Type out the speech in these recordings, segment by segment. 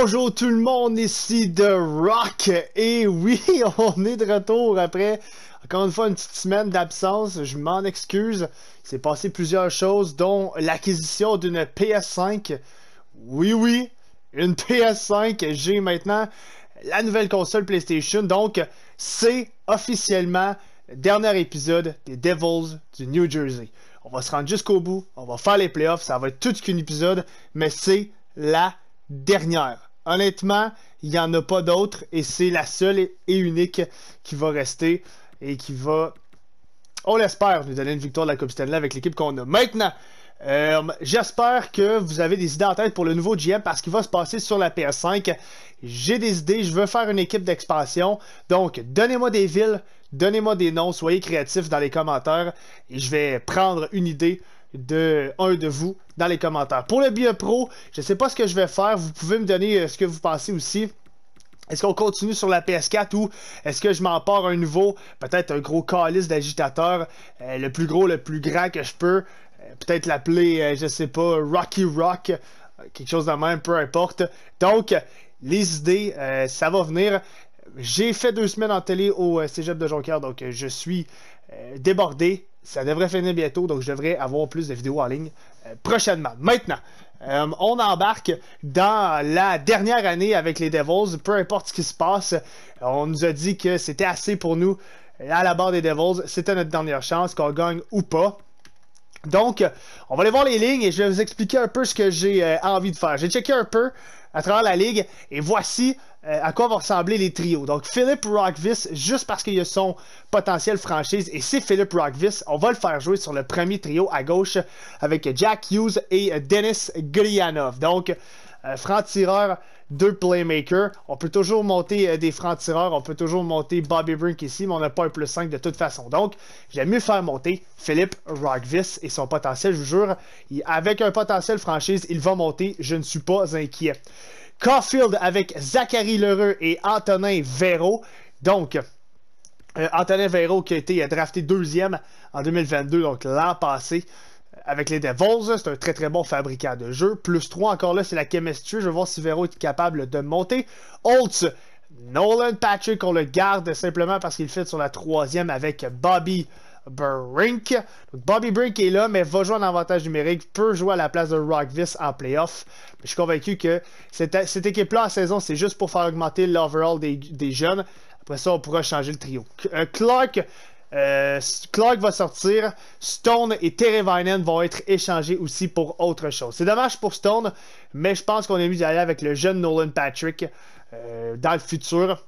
Bonjour tout le monde, ici de Rock. Et oui, on est de retour après, encore une fois, une petite semaine d'absence. Je m'en excuse. Il s'est passé plusieurs choses, dont l'acquisition d'une PS5. Oui, oui, une PS5. J'ai maintenant la nouvelle console PlayStation. Donc, c'est officiellement le dernier épisode des Devils du New Jersey. On va se rendre jusqu'au bout. On va faire les playoffs. Ça va être tout qu'un épisode, mais c'est la dernière honnêtement, il n'y en a pas d'autres et c'est la seule et unique qui va rester et qui va, on l'espère, nous donner une victoire de la Coupe Stanley avec l'équipe qu'on a maintenant. Euh, j'espère que vous avez des idées en tête pour le nouveau GM parce qu'il va se passer sur la PS5. J'ai des idées, je veux faire une équipe d'expansion. Donc, donnez-moi des villes, donnez-moi des noms, soyez créatifs dans les commentaires et je vais prendre une idée de un de vous dans les commentaires. Pour le pro, je ne sais pas ce que je vais faire. Vous pouvez me donner euh, ce que vous pensez aussi. Est-ce qu'on continue sur la PS4 ou est-ce que je m'en un nouveau, peut-être un gros calice d'agitateur, euh, le plus gros, le plus grand que je peux, euh, peut-être l'appeler, je sais pas, Rocky Rock, quelque chose de même, peu importe. Donc, les idées, ça va venir. J'ai fait deux semaines en télé au Cégep de Jonquière, donc je suis débordé ça devrait finir bientôt, donc je devrais avoir plus de vidéos en ligne euh, prochainement. Maintenant, euh, on embarque dans la dernière année avec les Devils, peu importe ce qui se passe. On nous a dit que c'était assez pour nous à la barre des Devils. C'était notre dernière chance, qu'on gagne ou pas. Donc, on va aller voir les lignes et je vais vous expliquer un peu ce que j'ai euh, envie de faire. J'ai checké un peu à travers la ligue. Et voici euh, à quoi vont ressembler les trios. Donc, Philip Rockvis, juste parce qu'il a son potentiel franchise, et c'est Philip Rockvis, on va le faire jouer sur le premier trio à gauche avec Jack Hughes et Dennis Gulianov. Donc, euh, franc-tireur deux playmakers. On peut toujours monter euh, des francs-tireurs, on peut toujours monter Bobby Brink ici, mais on n'a pas un plus 5 de toute façon. Donc, j'aime mieux faire monter Philippe Rockvis et son potentiel, je vous jure. avec un potentiel franchise, il va monter, je ne suis pas inquiet. Caulfield avec Zachary Lheureux et Antonin Véro. Donc, euh, Antonin Véro qui a été drafté deuxième en 2022, donc l'an passé avec les Devils. C'est un très très bon fabricant de jeux. Plus 3 encore là, c'est la chemistry. Je vais voir si Vero est capable de monter. Holtz, Nolan Patrick, on le garde simplement parce qu'il fait sur la troisième avec Bobby. Brink. Bobby Brink est là, mais va jouer en avantage numérique, peut jouer à la place de Rockvis en playoff. Je suis convaincu que cette, équipe-là en saison, c'est juste pour faire augmenter l'overall des, jeunes. Après ça, on pourra changer le trio. Euh, Clark, euh, Clark va sortir. Stone et Terry Vinen vont être échangés aussi pour autre chose. C'est dommage pour Stone, mais je pense qu'on est mieux d'aller avec le jeune Nolan Patrick euh, dans le futur.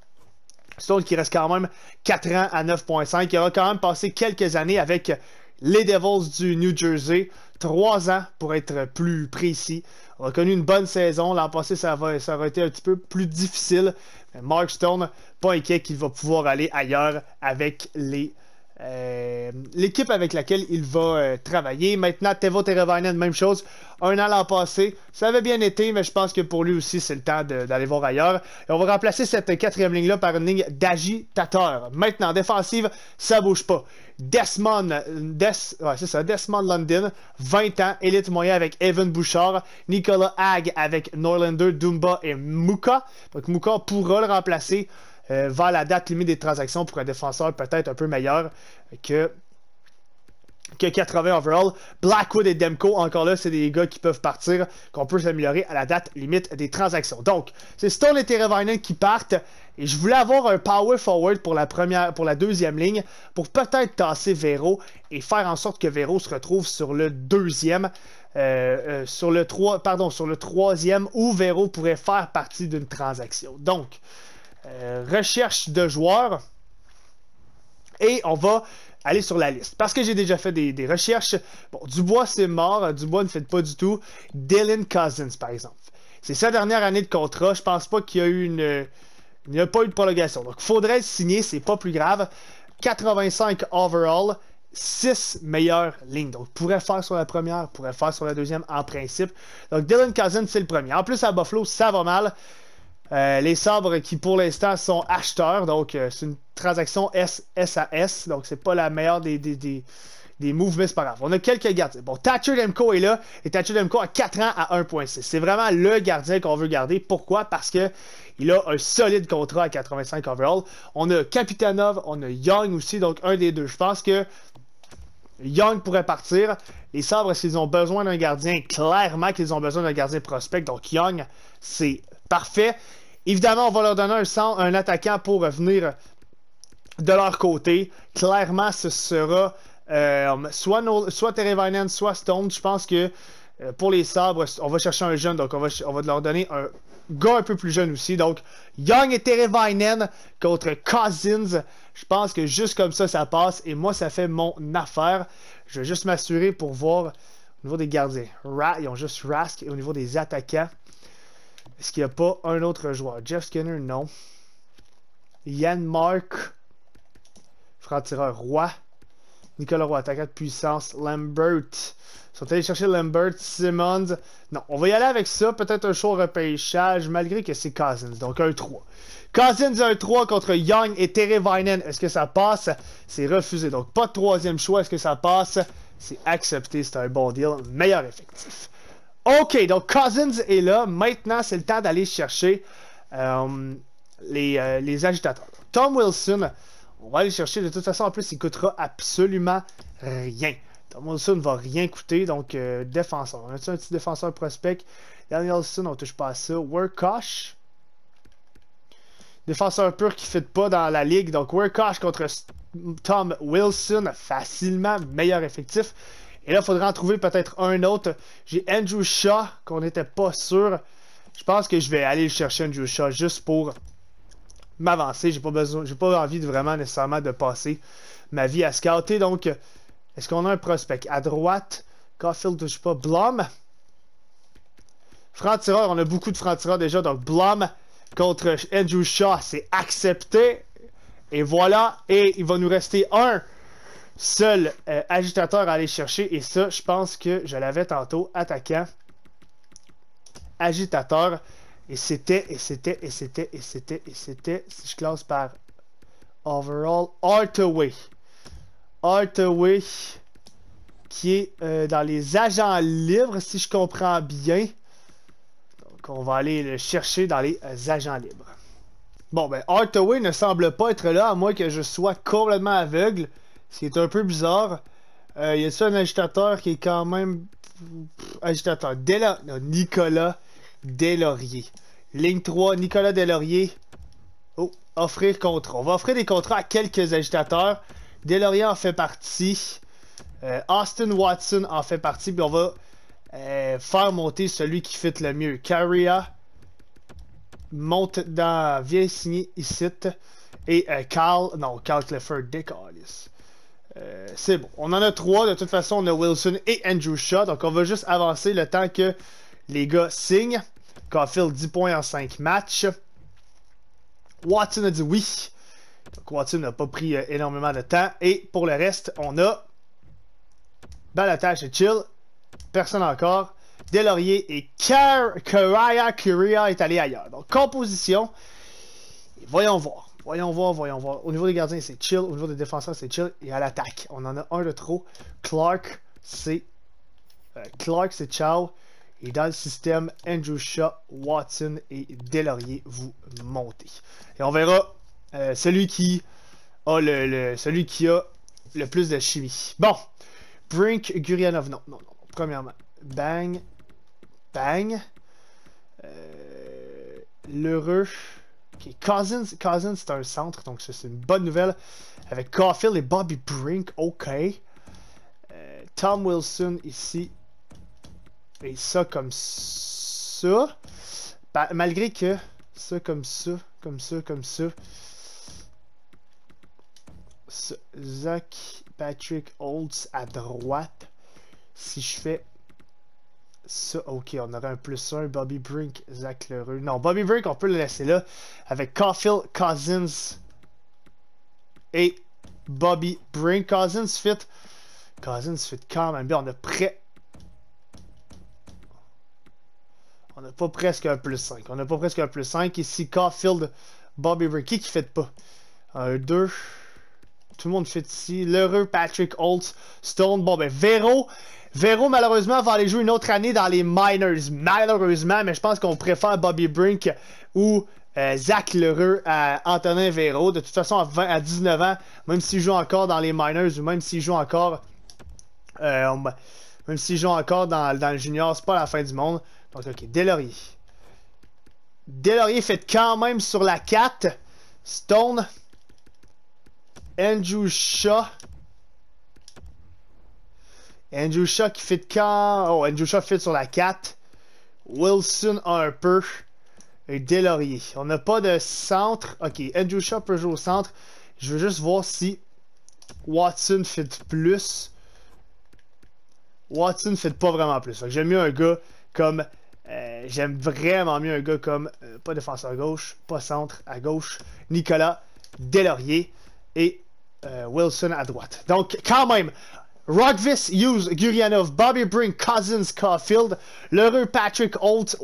Stone qui reste quand même 4 ans à 9.5. Il aura quand même passé quelques années avec les Devils du New Jersey. 3 ans pour être plus précis. On a connu une bonne saison. L'an passé, ça, ça aurait été un petit peu plus difficile. Mark Stone, pas inquiet qu'il va pouvoir aller ailleurs avec les euh, l'équipe avec laquelle il va euh, travailler. Maintenant, Tevo Terevainen, même chose. Un an l'an passé, ça avait bien été, mais je pense que pour lui aussi, c'est le temps d'aller voir ailleurs. Et on va remplacer cette quatrième ligne-là par une ligne d'agitateur. Maintenant, défensive, ça bouge pas. Desmond, Des, Desmond London, 20 ans, élite moyen avec Evan Bouchard, Nicolas Hag avec Norlander, Dumba et Muka. Donc Muka pourra le remplacer. Euh, vers la date limite des transactions pour un défenseur peut-être un peu meilleur que, que 80 overall. Blackwood et Demko, encore là, c'est des gars qui peuvent partir, qu'on peut s'améliorer à la date limite des transactions. Donc, c'est Stone et Terevainen qui partent. Et je voulais avoir un power forward pour la, première, pour la deuxième ligne, pour peut-être tasser Vero et faire en sorte que Vero se retrouve sur le deuxième. Euh, euh, sur le trois pardon, sur le troisième où Vero pourrait faire partie d'une transaction. Donc, euh, recherche de joueurs et on va aller sur la liste. Parce que j'ai déjà fait des, recherches. Bon, Dubois, c'est mort. Dubois ne fait pas du tout. Dylan Cousins, par exemple. C'est sa dernière année de contrat. Je pense pas qu'il y a eu une. Il n'y a pas eu de prolongation. Donc, faudrait le signer, c'est pas plus grave. 85 overall, 6 meilleures lignes. Donc, pourrait faire sur la première, pourrait faire sur la deuxième en principe. Donc, Dylan Cousins, c'est le premier. En plus, à Buffalo, ça va mal. Euh, les sabres qui pour l'instant sont acheteurs, donc euh, c'est une transaction S-SAS, donc c'est pas la meilleure des, des, des, des moves, mais On a quelques gardiens. Bon, Thatcher Demko est là, et Thatcher Demko a 4 ans à 1.6. C'est vraiment le gardien qu'on veut garder. Pourquoi? Parce que il a un solide contrat à 85 overall. On a Kapitanov, on a Young aussi, donc un des deux. Je pense que Young pourrait partir. Les Sabres, s'ils ont besoin d'un gardien, clairement qu'ils ont besoin d'un gardien prospect. Donc Young, c'est Parfait. Évidemment, on va leur donner un, attaquant pour venir euh, de leur côté. Clairement, ce sera euh, soit, no, soit Terry soit Stone. Je pense que euh, pour les sabres, on va chercher un jeune, donc on va, leur donner un gars un peu plus jeune aussi. Donc, Young et Terry contre Cousins. Je pense que juste comme ça, ça passe. Et moi, ça fait mon affaire. Je vais juste m'assurer pour voir au niveau des gardiens. Ra, ils ont juste Rask. Et au niveau des attaquants, est-ce qu'il n'y a pas un autre joueur? Jeff Skinner, non. Yann Mark, franc roi. Nicolas Roy, attaque de puissance. Lambert. Ils sont allés chercher Lambert, Simmons. Non, on va y aller avec ça. Peut-être un choix repêchage, malgré que c'est Cousins. Donc, un 3. Cousins un 3 contre Young et Terry Vinen. Est-ce que ça passe? C'est refusé. Donc, pas de troisième choix. Est-ce que ça passe? C'est accepté. C'est un bon deal. Meilleur effectif. OK, donc Cousins est là. Maintenant, c'est le temps d'aller chercher euh, euh, les, agitateurs. Tom Wilson, on va aller chercher. De toute façon, en plus, il coûtera absolument rien. Tom Wilson ne va rien coûter, donc euh, défenseur. On a un petit défenseur prospect? Danielson, on touche pas à ça. Workosh. Défenseur pur qui ne fit pas dans la ligue. Donc Workosh contre Tom Wilson, facilement meilleur effectif. Et là, il faudra en trouver peut-être un autre. J'ai Andrew Shaw, qu'on n'était pas sûr. Je pense que je vais aller chercher Andrew Shaw juste pour m'avancer. J'ai pas besoin, j'ai pas envie de vraiment nécessairement de passer ma vie à scouter. Donc, est-ce qu'on a un prospect à droite? Caulfield, je sais pas, Blum Franc-tireur, on a beaucoup de francs-tireurs déjà. Donc, Blom contre Andrew Shaw, c'est accepté. Et voilà. Et il va nous rester un seul euh, agitateur à aller chercher. Et ça, je pense que je l'avais tantôt. Attaquant. Agitateur. Et c'était, et c'était, et c'était, et c'était, et c'était, si je classe par overall, Artaway. Artaway, qui est euh, dans les agents libres, si je comprends bien. Donc, on va aller le chercher dans les euh, agents libres. Bon, ben, Artaway ne semble pas être là, à moins que je sois complètement aveugle. Ce est un peu bizarre. Il euh, y a ça un agitateur qui est quand même. Agitateur. Dela... Nicolas Delaurier. Ligne 3, Nicolas Delaurier. Oh, offrir contrat. On va offrir des contrats à quelques agitateurs. Delaurier en fait partie. Euh, Austin Watson en fait partie. Puis on va euh, faire monter celui qui fit le mieux. Caria monte dans. Viens signer ici. Et Carl. Non, Carl Clifford, yes. Euh, c'est bon. On en a trois. De toute façon, on a Wilson et Andrew Shaw. Donc, on va juste avancer le temps que les gars signent. Caulfield, 10 points en 5 matchs. Watson a dit oui. Donc, Watson n'a pas pris euh, énormément de temps. Et pour le reste, on a Balatash et Chill. Personne encore. Delaurier et Car Karaya Curia est allé ailleurs. Donc, composition. voyons voir. Voyons voir, voyons voir. Au niveau des gardiens, c'est chill. Au niveau des défenseurs, c'est chill. Et à l'attaque, on en a un de trop. Clark, c'est. Euh, Clark, c'est ciao. Et dans le système, Andrew Shaw, Watson et Delaurier, vous montez. Et on verra euh, celui qui a le, celui qui a le plus de chimie. Bon. Brink, Gurianov. Non, non, non. Premièrement. Bang. Bang. Euh, L'heureux. Cousins, Cousins c'est un centre, donc c'est une bonne nouvelle. Avec Caulfield et Bobby Brink, ok. Euh, Tom Wilson ici. Et ça comme ça. malgré que ça comme ça, comme ça, comme ça. Zach Patrick Holtz à droite. Si je fais ok, on aurait un plus un. Bobby Brink, Zach l'heureux, Non, Bobby Brink, on peut le laisser là. Avec Caulfield, Cousins et Bobby Brink. Cousins fit. Cousins fit quand même bien. On a prêt. On n'a pas presque un plus 5. On n'a pas presque un plus 5. Ici, Caulfield, Bobby Brink. Qui qui fait pas Un 2. Tout le monde fait ici. L'heureux Patrick Holtz, Stone. Bon, ben, Vero. Vero, malheureusement, va aller jouer une autre année dans les Minors. Malheureusement, mais je pense qu'on préfère Bobby Brink ou euh, Zach Lheureux à Antonin Vero. De toute façon, à, 19 ans, même s'il joue encore dans les Minors ou même s'il joue encore. Euh, même s'il joue encore dans, le junior, c'est pas la fin du monde. Donc, ok, Delorier Delorier fait quand même sur la 4. Stone. Andrew Shaw. Andrew Shaw qui fit quand? Oh, Andrew Shaw fit sur la 4. Wilson un peu. et Delaurier. On n'a pas de centre. Ok, Andrew Shaw peut jouer au centre. Je veux juste voir si Watson fit plus. Watson fait pas vraiment plus. J'aime mieux un gars comme. Euh, j'aime vraiment mieux un gars comme. Euh, pas défenseur gauche, pas centre à gauche. Nicolas Delaurier et euh, Wilson à droite. Donc, quand même, Rodvis, Hughes, Gurianov, Bobby Brink, Cousins, Caulfield, l'heureux Patrick Holt,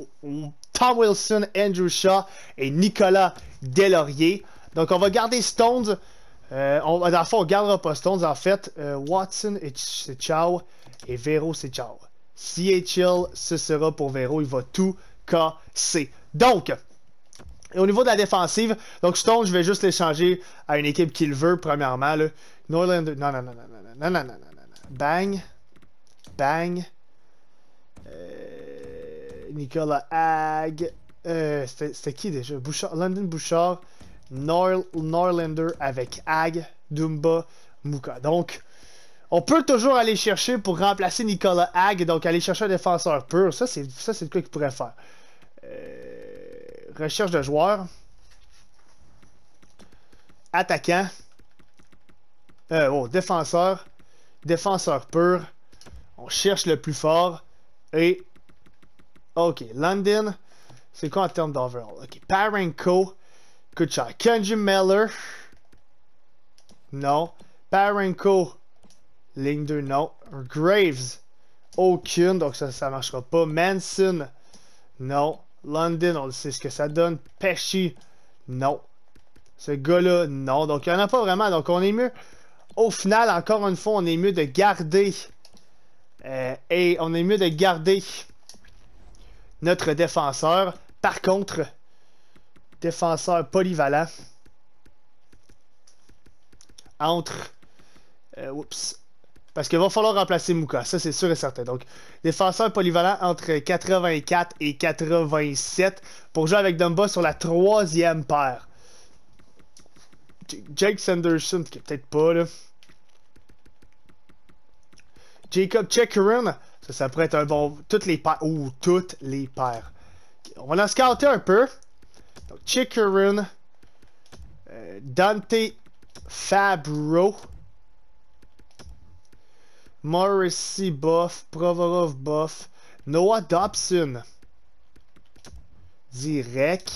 Tom Wilson, Andrew Shaw et Nicolas Delaurier. Donc on va garder Stones. Euh, on, dans le fond, on gardera pas Stones. En fait, Watson, c'est ciao. Et Vero, c'est ciao. CHL, ce sera pour Vero. Il va tout casser. Donc, au niveau de la défensive, donc Stones je vais juste l'échanger à une équipe qu'il veut, premièrement. Là. non, non, non, non, non, non, non, non, non. Bang. Bang. Euh, Nicolas Hag. Euh, C'était qui déjà London Bouchard. Norlander avec Hag. Dumba. Mouka. Donc, on peut toujours aller chercher pour remplacer Nicolas Hag. Donc, aller chercher un défenseur pur. Ça, c'est le qu'il pourrait faire. Euh, recherche de joueurs. Attaquant. Euh, oh, défenseur défenseur pur. On cherche le plus fort. Et... Ok, London. C'est quoi en termes d'overall? Ok, Parenko. Coûte cher. Kenji Miller. Non. Parenko. Ligne 2, non. Graves. Aucune, donc ça, ça marchera pas. Manson. Non. London, on sait ce que ça donne. Pesci. Non. Ce gars-là, non. Donc il n'y en a pas vraiment. Donc on est mieux au final, encore une fois, on est mieux de garder. Euh, et on est mieux de garder notre défenseur. Par contre, défenseur polyvalent. Entre. Euh, oups. Parce qu'il va falloir remplacer Mouka, ça c'est sûr et certain. Donc, défenseur polyvalent entre 84 et 87 pour jouer avec Dumba sur la troisième paire. Jake Sanderson, qui peut-être pas là. Jacob Chickering. ça, pourrait être un bon. Toutes les paires. Ouh! toutes les paires. On va la scouter un peu. Donc, euh, Dante Fabro, Morrissey Buff, Provorov Buff, Noah Dobson. Direct.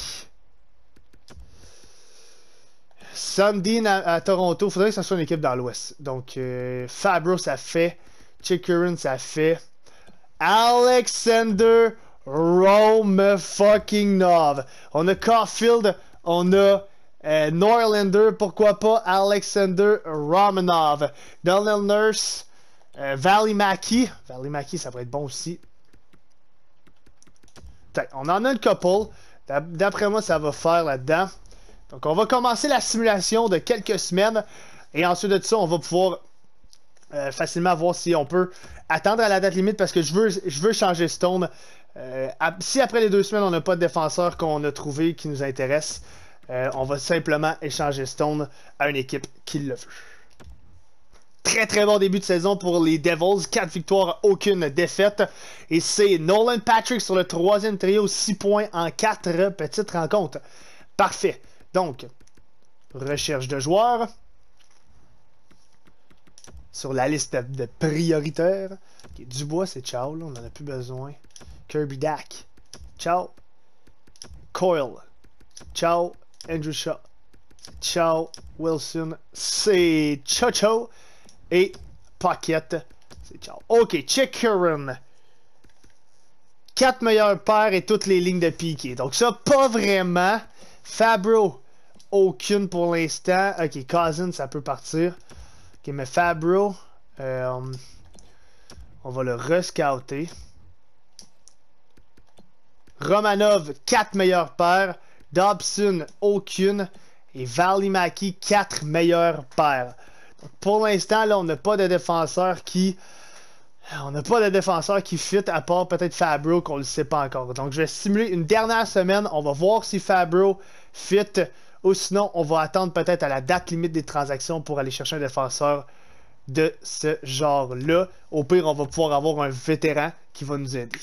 Sundin à, à, Toronto. Faudrait que ça soit une équipe dans l'Ouest. Donc, euh, Fabro, ça fait Chikurin, ça fait Alexander Romanov. On a Caulfield, on a euh, Norlander, pourquoi pas Alexander Romanov. Donald Nurse, euh, Valley Valley ça pourrait être bon aussi. On en a un couple. D'après moi, ça va faire là-dedans. Donc, on va commencer la simulation de quelques semaines. Et ensuite de ça, on va pouvoir euh, facilement voir si on peut attendre à la date limite parce que je veux, je veux changer Stone. Euh, si après les deux semaines, on n'a pas de défenseur qu'on a trouvé qui nous intéresse, euh, on va simplement échanger Stone à une équipe qui le veut. Très très bon début de saison pour les Devils. 4 victoires, aucune défaite. Et c'est Nolan Patrick sur le troisième trio, 6 points en 4 petites rencontres. Parfait. Donc, recherche de joueurs sur la liste de, prioritaires. Du Dubois, c'est ciao, on en a plus besoin. Kirby Dak, ciao. Coyle, ciao. Andrew Shaw, ciao. Wilson, c'est ciao ciao. Et Pocket, c'est ciao. Ok, check Curran. Quatre meilleurs paires et toutes les lignes de piqué. Donc ça, pas vraiment. Fabro, aucune pour l'instant. Ok, Cousin, ça peut partir. Ok, mais Fabro, euh, on va le rescouter. Romanov, 4 meilleures paires. Dobson, aucune. Et Valimaki, 4 meilleures paires. pour l'instant, là, on n'a pas de défenseur qui. On n'a pas de défenseur qui fit à part peut-être Fabro qu'on ne sait pas encore. Donc je vais simuler une dernière semaine. On va voir si Fabro fit ou sinon on va attendre peut-être à la date limite des transactions pour aller chercher un défenseur de ce genre-là. Au pire, on va pouvoir avoir un vétéran qui va nous aider.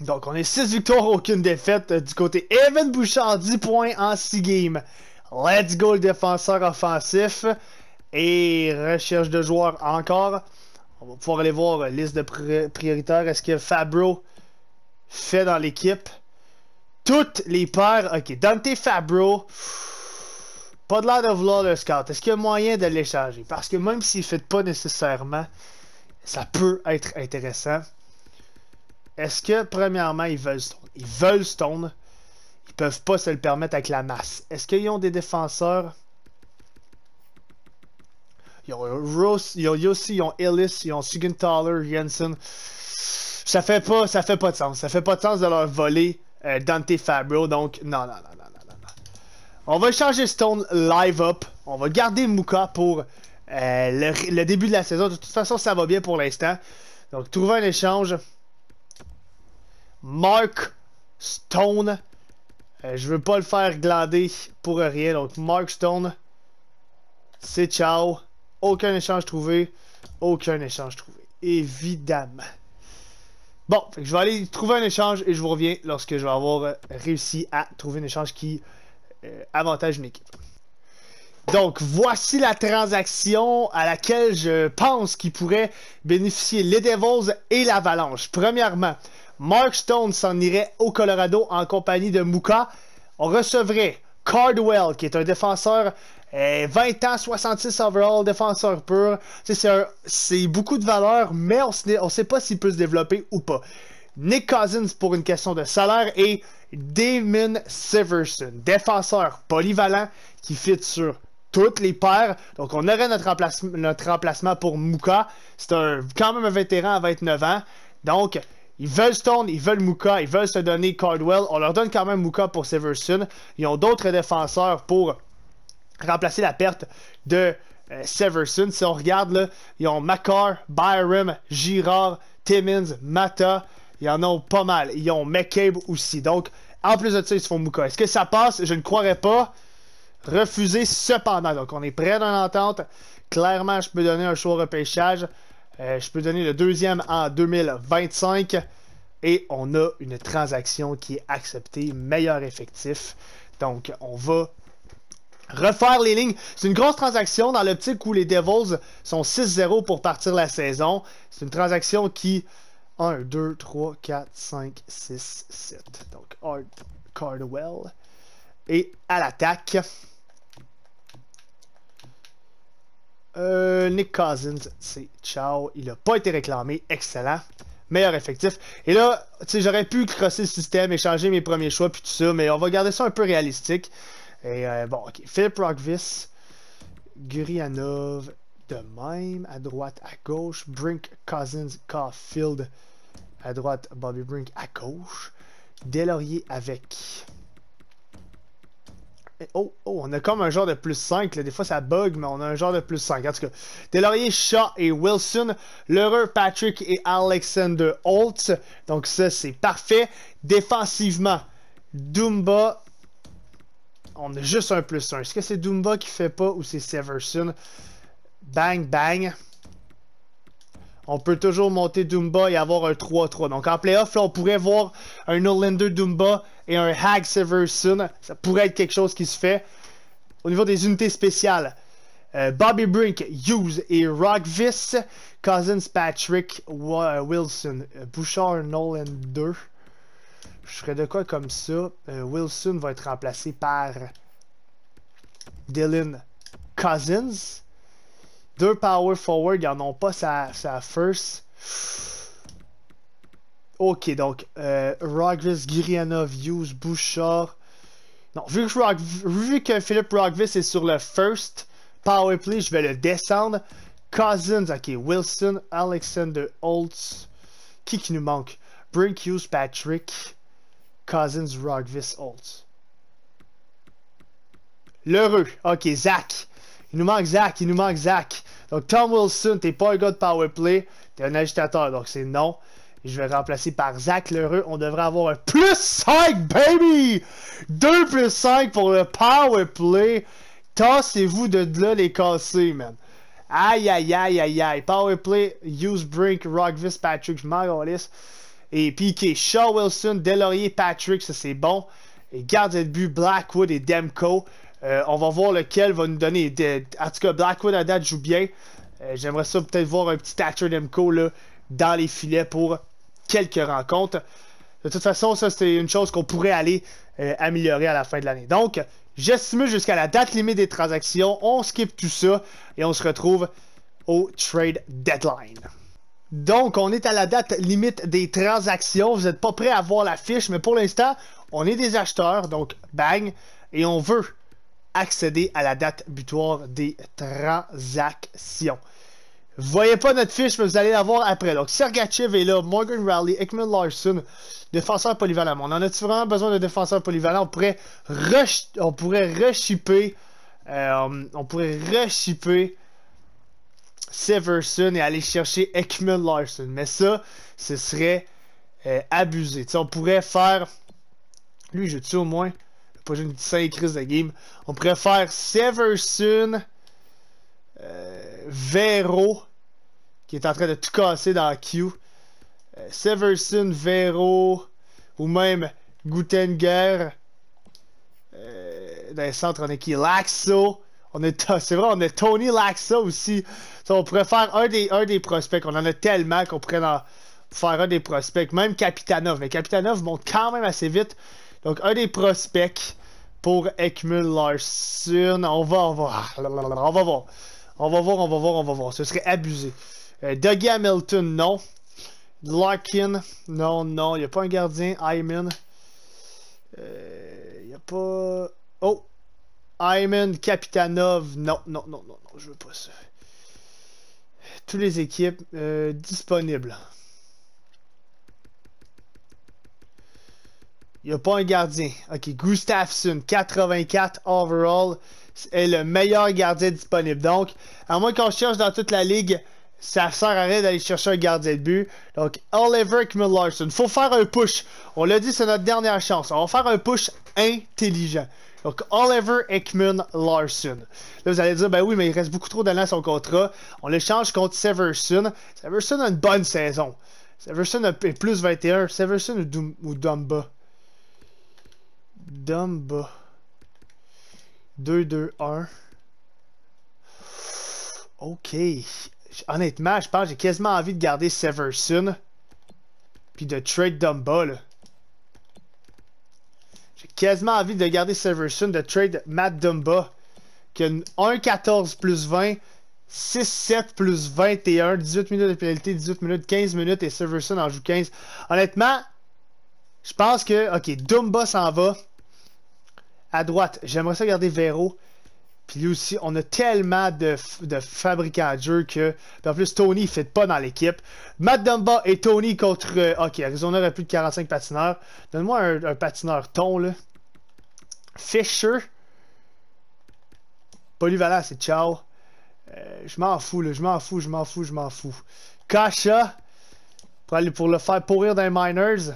Donc, on est 6 victoires, aucune défaite euh, du côté Evan Bouchard, 10 points en 6 games. Let's go, le défenseur offensif. Et recherche de joueurs encore. On va pouvoir aller voir liste de prioritaires. Est-ce que Fabro fait dans l'équipe? toutes les paires. Ok, Dante Fabro. Pas de l'air de vouloir le scout. Est-ce qu'il y a moyen de l'échanger? Parce que même s'il ne fait pas nécessairement, ça peut être intéressant. Est-ce que, premièrement, ils veulent Stone? Ils veulent Stone. Ils peuvent pas se le permettre avec la masse. Est-ce qu'ils ont des défenseurs? Ils ont Rose, ils ont Yossi, ils ont Ellis, ils ont Sigenthaler, Jensen. Ça fait pas, ça fait pas de sens. Ça fait pas de sens de leur voler euh, Dante Fabro. Donc, non, non, non, non, non, non. On va changer Stone live up. On va garder Mouka pour euh, le, début de la saison. De toute façon, ça va bien pour l'instant. Donc, trouver un échange. Mark Stone. Euh, je veux pas le faire glander pour rien. Donc, Mark Stone. C'est ciao. Aucun échange trouvé. Aucun échange trouvé. Évidemment. Bon, je vais aller trouver un échange et je vous reviens lorsque je vais avoir euh, réussi à trouver un échange qui euh, avantage une équipe. Donc, voici la transaction à laquelle je pense qu'il pourrait bénéficier les Devils et l'Avalanche. Premièrement, Mark Stone s'en irait au Colorado en compagnie de Muka. On recevrait Cardwell, qui est un défenseur 20 eh, ans, 66 overall, défenseur pur. C'est beaucoup de valeur, mais on ne sait pas s'il peut se développer ou pas. Nick Cousins pour une question de salaire et Damon Severson, défenseur polyvalent qui fit sur toutes les paires. Donc on aurait notre, emplacement remplacement pour Mouka. C'est quand même un vétéran à 29 ans. Donc ils veulent Stone, ils veulent Mouka, ils veulent se donner Cardwell. On leur donne quand même Mouka pour Severson. Ils ont d'autres défenseurs pour remplacer la perte de euh, Severson. Si on regarde, là, ils ont Makar Byram, Girard, Timmins, Mata. Ils en ont pas mal. Ils ont McCabe aussi. Donc, en plus de ça, ils se font Mouka. Est-ce que ça passe Je ne croirais pas. Refuser cependant. Donc, on est prêt Dans l'entente Clairement, je peux donner un choix repêchage. Euh, je peux donner le deuxième en 2025. Et on a une transaction qui est acceptée, meilleur effectif. Donc, on va refaire les lignes. C'est une grosse transaction dans l'optique où les Devils sont 6-0 pour partir la saison. C'est une transaction qui. 1, 2, 3, 4, 5, 6, 7. Donc, Art Cardwell. Et à l'attaque. Euh, Nick Cousins, c'est ciao. Il n'a pas été réclamé. Excellent. Meilleur effectif. Et là, j'aurais pu crosser le système, échanger mes premiers choix, puis tout ça, mais on va garder ça un peu réalistique. Et euh, bon, ok. Philip Rockvis, Gurianov, de même. À droite, à gauche. Brink, Cousins, Caulfield. À droite, Bobby Brink, à gauche. Delaurier avec. Eh, oh, oh, on a comme un genre de plus 5. Des fois, ça bug, mais on a un genre de plus 5. En tout cas, Delaurier, Shaw et Wilson. L'heureux Patrick et Alexander Holt. Donc, ça, c'est parfait. Défensivement, Dumba, on a juste un plus un. Est-ce que c'est Doomba qui fait pas ou c'est Severson? Bang, bang. On peut toujours monter Doomba et avoir un 3-3. Donc en playoff, là, on pourrait voir un Nolander Doomba et un Hag Severson. Ça pourrait être quelque chose qui se fait. Au niveau des unités spéciales, euh, Bobby Brink, Hughes et Rockvis. Cousins, Patrick, Wilson. Euh, Bouchard, Nolan 2 je ferais de quoi comme ça. Euh, Wilson va être remplacé par Dylan Cousins. Deux power forward, ils n'en ont pas sa, first. Ok, donc euh, Rogers, Girianov, Hughes, Bouchard. Non, vu que, vu que Philip est sur le first power play, je vais le descendre. Cousins, ok, Wilson, Alexander Holtz. Qui qui nous manque? Brink Hughes, Patrick. Cousins, Rogvis, Holt. L'heureux. OK, Zach. Il nous manque Zach, il nous manque Zach. Donc, Tom Wilson, t'es pas un gars de powerplay, t'es un agitateur, donc c'est non. Je vais remplacer par Zach Lheureux. On devrait avoir un plus 5, baby! 2 plus 5 pour le powerplay. Tassez-vous de là, les cassés, man. Aïe, aïe, aïe, aïe, aïe. Powerplay, Use Brink, Rockvis, Patrick, je m'en et est Shaw Wilson, Delorier, Patrick, ça c'est bon. Et gardien de but, Blackwood et Demko. Euh, on va voir lequel va nous donner. En tout cas, Blackwood à date joue bien. Euh, j'aimerais ça peut-être voir un petit Thatcher Demko dans les filets pour quelques rencontres. De toute façon, ça c'est une chose qu'on pourrait aller euh, améliorer à la fin de l'année. Donc, j'estime jusqu'à la date limite des transactions. On skip tout ça et on se retrouve au trade deadline. Donc, on est à la date limite des transactions. Vous n'êtes pas prêt à voir la fiche, mais pour l'instant, on est des acheteurs, donc bang, et on veut accéder à la date butoir des transactions. Voyez pas notre fiche, mais vous allez la voir après. Donc, Sergachev est là, Morgan Riley, Ekman Larson, défenseur polyvalent. On en a-tu vraiment besoin de défenseur polyvalent? On pourrait, re on pourrait re shipper euh, Severson et aller chercher Ekman Larson. Mais ça, ce serait euh, abusé. on pourrait faire. Lui, je tue au moins. Pas une crise de game. On pourrait faire Severson, euh, Vero, qui est en train de tout casser dans la Q. Euh, Severson, Vero, ou même Gutenger. dans les centre on est qui Laxo. On est, c'est vrai, on est Tony Laxa aussi. on pourrait faire un des, un des prospects. On en a tellement qu'on pourrait faire un des prospects. Même Capitanov Mais Capitanov monte quand même assez vite. Donc, un des prospects pour Ekmul Larsson On va, on on va voir. On va voir, on va voir, on va voir. Ce serait abusé. Euh, Dougie Hamilton, non. Larkin, non, non. Il n'y a pas un gardien. Hyman. Euh, il n'y a pas... Oh! Hyman, Kapitanov, non, non, non, non, non, je veux pas ça. Toutes les équipes euh, disponibles. Il n'y a pas un gardien. Ok, Gustafsson, 84 overall, est le meilleur gardien disponible. Donc, à moins qu'on cherche dans toute la ligue, ça sert à rien d'aller chercher un gardien de but. Donc, Oliver kmill faut faire un push. On l'a dit, c'est notre dernière chance. On va faire un push intelligent. Donc, Oliver Ekman Larson. Là, vous allez dire, ben oui, mais il reste beaucoup trop d'années à son contrat. On l'échange contre Severson. Severson a une bonne saison. Severson a plus 21. Severson ou, ou Dumba? Dumba. 2-2-1. Ok. Honnêtement, je pense que j'ai quasiment envie de garder Severson. Puis de trade Dumba, là. J'ai quasiment envie de garder Severson, de trade Matt Dumba, qui a 1-14 plus 20, 6-7 plus 21, 18 minutes de pénalité, 18 minutes, 15 minutes, et Severson en joue 15. Honnêtement, je pense que, ok, Dumba s'en va. À droite, j'aimerais ça garder Vero. Lui aussi, on a tellement de, de fabricants que. en plus, Tony ne fait pas dans l'équipe. Matt Dumba et Tony contre. Euh, ok ok, on aurait plus de 45 patineurs. Donne-moi un, patineur ton, là. Fisher. Polyvalent, c'est ciao. Euh, je m'en fous, là. Je m'en fous, je m'en fous, je m'en fous. Kasha. Pour, aller, pour le faire pourrir dans les Miners.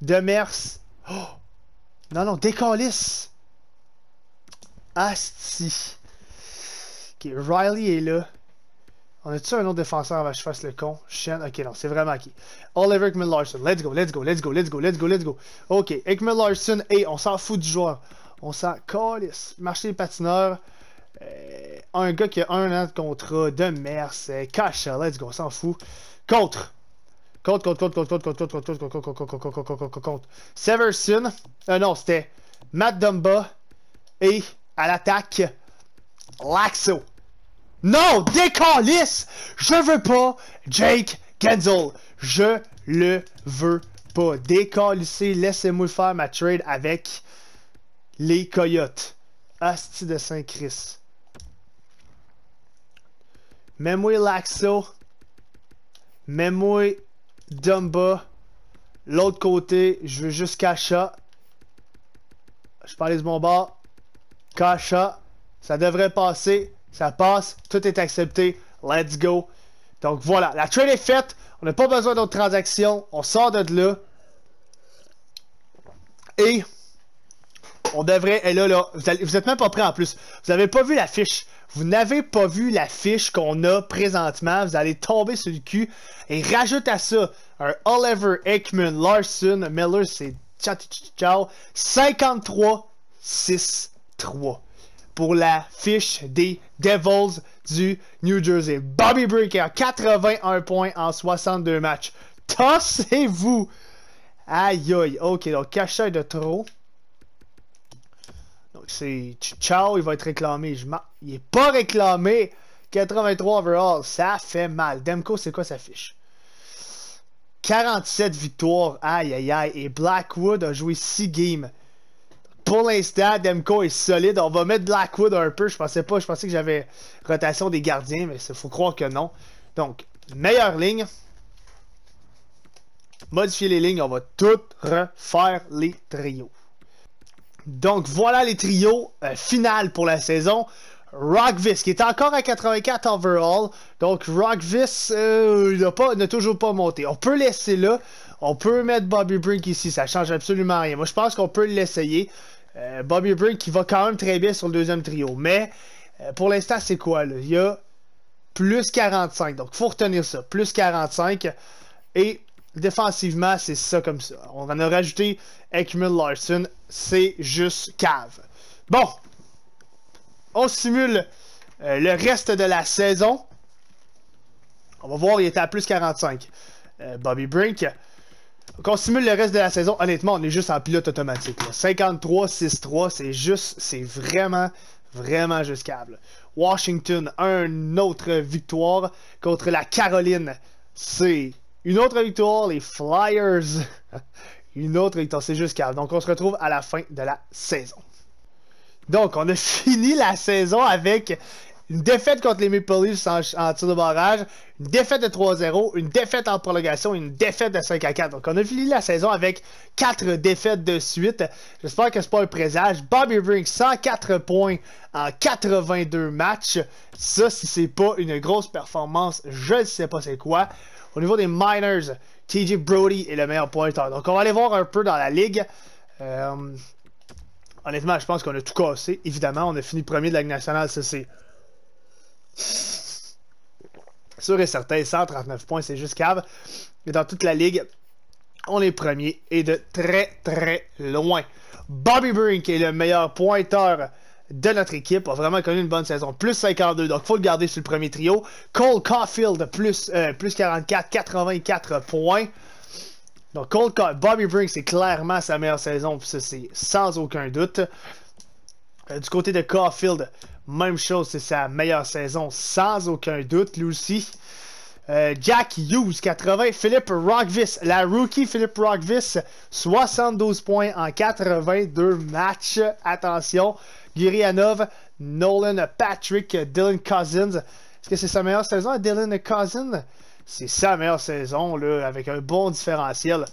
Demers. Oh! Non, non, décalisse! Asti. Ok, Riley est là. On a-tu un autre défenseur avant que je fasse le con? ok, non, c'est vraiment qui? Oliver Ekman Larson. Let's go, let's go, let's go, let's go, let's go, let's go. Ok, Ekman Larson, hey, on s'en fout du joueur. On s'en calisse. Marché patineur... un gars qui a un an de contrat de c'est... Cacha, let's go, on s'en fout. Contre. Contre, contre, contre, contre, contre, contre, contre, contre, contre, contre, contre, contre, contre, contre, contre. Severson. contre, non, c'était Matt Dumba et à l'attaque. Laxo. Non, décalisse! Je veux pas Jake Kenzel. Je le veux pas. Décalissez, laissez-moi faire ma trade avec les Coyotes. Asti de Saint-Christ. Mets-moi Laxo. Mets-moi Dumba. L'autre côté, je veux juste Kasha. Je parle de mon bas cacha, Ça devrait passer. Ça passe. Tout est accepté. Let's go. Donc voilà, la trade est faite. On n'a pas besoin d'autres transactions. On sort de là. Et on devrait. Et là, là, vous, êtes même pas prêt en plus. Vous n'avez pas vu la fiche. Vous n'avez pas vu la fiche qu'on a présentement. Vous allez tomber sur le cul. Et rajoute à ça un Oliver Ekman Larson, Miller, c'est ciao. 53-6. 3 pour la fiche des Devils du New Jersey. Bobby Breaker, 81 points en 62 matchs. tassez vous Aïe aïe. Ok, donc cachet de trop. Donc c'est Ciao, il va être réclamé. il est pas réclamé. 83 overall, ça fait mal. Demko, c'est quoi sa fiche? 47 victoires, aïe aïe aïe. Et Blackwood a joué 6 games pour l'instant, Demko est solide. On va mettre Blackwood un peu. Je pensais pas. Je pensais que j'avais rotation des gardiens, mais il faut croire que non. Donc, meilleure ligne. Modifier les lignes. On va tout refaire les trios. Donc, voilà les trios final euh, finales pour la saison. Rockvis, qui est encore à 84 overall. Donc, Rockvis euh, n'a toujours pas monté. On peut laisser là. On peut mettre Bobby Brink ici. Ça change absolument rien. Moi, je pense qu'on peut l'essayer. Euh, Bobby Brink qui va quand même très bien sur le deuxième trio. Mais euh, pour l'instant, c'est quoi? Là? Il y a plus 45. Donc, il faut retenir ça. Plus 45. Et défensivement, c'est ça comme ça. On en a rajouté Ekman Larson. C'est juste cave. Bon. On simule euh, le reste de la saison. On va voir, il était à plus 45. Bobby Brink on simule le reste de la saison, honnêtement, on est juste en pilote automatique. 53-6-3, c'est juste, c'est vraiment, vraiment juste Washington, une autre victoire contre la Caroline. C'est une autre victoire, les Flyers. une autre victoire, c'est juste câble. Donc on se retrouve à la fin de la saison. Donc on a fini la saison avec une défaite contre les Maple Leafs en, tir de barrage, une défaite de 3-0, une défaite en prolongation, une défaite de 5 4. Donc on a fini la saison avec 4 défaites de suite. J'espère que c'est pas un présage. Bobby Brink 104 points en 82 matchs. Ça si c'est pas une grosse performance, je ne sais pas c'est quoi. Au niveau des Miners, TJ Brody est le meilleur pointeur. Donc on va aller voir un peu dans la ligue. Euh, honnêtement, je pense qu'on a tout cassé. Évidemment, on a fini premier de la Ligue nationale, ça c'est Sûr et certain, 139 points, c'est juste cave. Et dans toute la ligue, on est premier et de très très loin. Bobby Brink est le meilleur pointeur de notre équipe, a vraiment connu une bonne saison. Plus 52, donc faut le garder sur le premier trio. Cole Caulfield, plus, 44, euh, 84 points. Donc Bobby Brink, c'est clairement sa meilleure saison, c'est sans aucun doute. Euh, du côté de Caulfield, même chose, c'est sa meilleure saison sans aucun doute, lui aussi. Euh, Jack Hughes, 80. Philippe Rockvis, la rookie Philippe Rockvis, 72 points en 82 matchs. Attention, Gurianov, Nolan Patrick, Dylan Cousins. Est-ce que c'est sa meilleure saison, Dylan Cousins? C'est sa meilleure saison, là, avec un bon différentiel.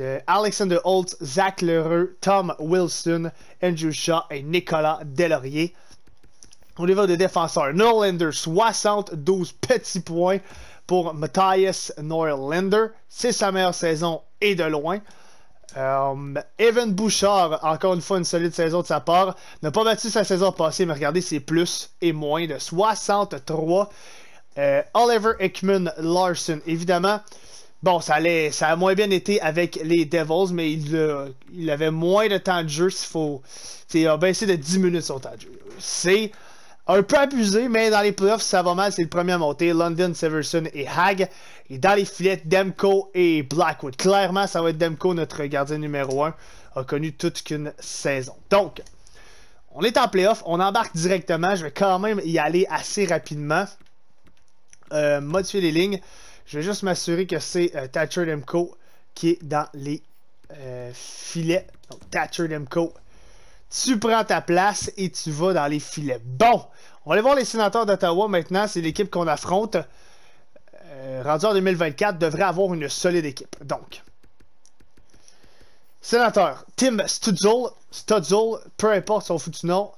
Euh, Alexander Holtz, Zach Lereux Tom Wilson, Andrew Shaw et Nicolas Delaurier. Au niveau des défenseurs, Norlander 72 petits points pour Matthias Norlander. C'est sa meilleure saison et de loin. Euh, Evan Bouchard, encore une fois une solide saison de sa part, n'a pas battu sa saison passée, mais regardez, c'est plus et moins de 63. Euh, Oliver Ekman Larson, évidemment, Bon, ça, a moins bien été avec les Devils, mais il, avait moins de temps de jeu s'il faut. Il a baissé de 10 minutes son temps de jeu. C'est un peu abusé, mais dans les playoffs, ça va mal. C'est le premier à monter. London, Severson et Hag. Et dans les filets, Demko et Blackwood. Clairement, ça va être Demko, notre gardien numéro 1. A connu toute une saison. Donc, on est en playoff. On embarque directement. Je vais quand même y aller assez rapidement. Euh, modifier les lignes. Je vais juste m'assurer que c'est euh, Thatcher Demko qui est dans les euh, filets. Donc, Thatcher Demko, tu prends ta place et tu vas dans les filets. Bon, on va aller voir les sénateurs d'Ottawa maintenant. C'est l'équipe qu'on affronte. Euh, rendu 2024, devrait avoir une solide équipe. Donc, sénateur Tim Stutzel, Stutzel, peu importe son foutu nom,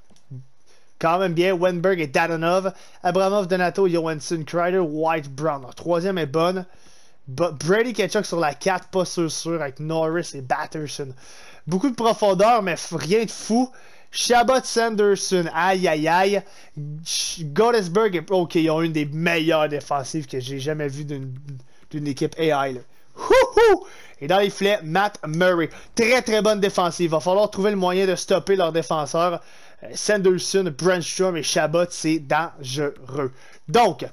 quand même bien. Wenberg et Danonov. Abramov, Donato, Johansson, Kreider, White, Brown. troisième est bonne. Brady Ketchuk sur la 4, pas sûr sûr, avec Norris et Batterson. Beaucoup de profondeur, mais rien de fou. Shabbat Sanderson, aïe aïe aïe. Gottesberg, et... ok, ils ont une des meilleures défensives que j'ai jamais vues d'une équipe AI. Et dans les flets Matt Murray. Très très bonne défensive. Il va falloir trouver le moyen de stopper leurs défenseurs. Euh, Sanderson, Brandstrom et Chabot, c'est dangereux. Donc,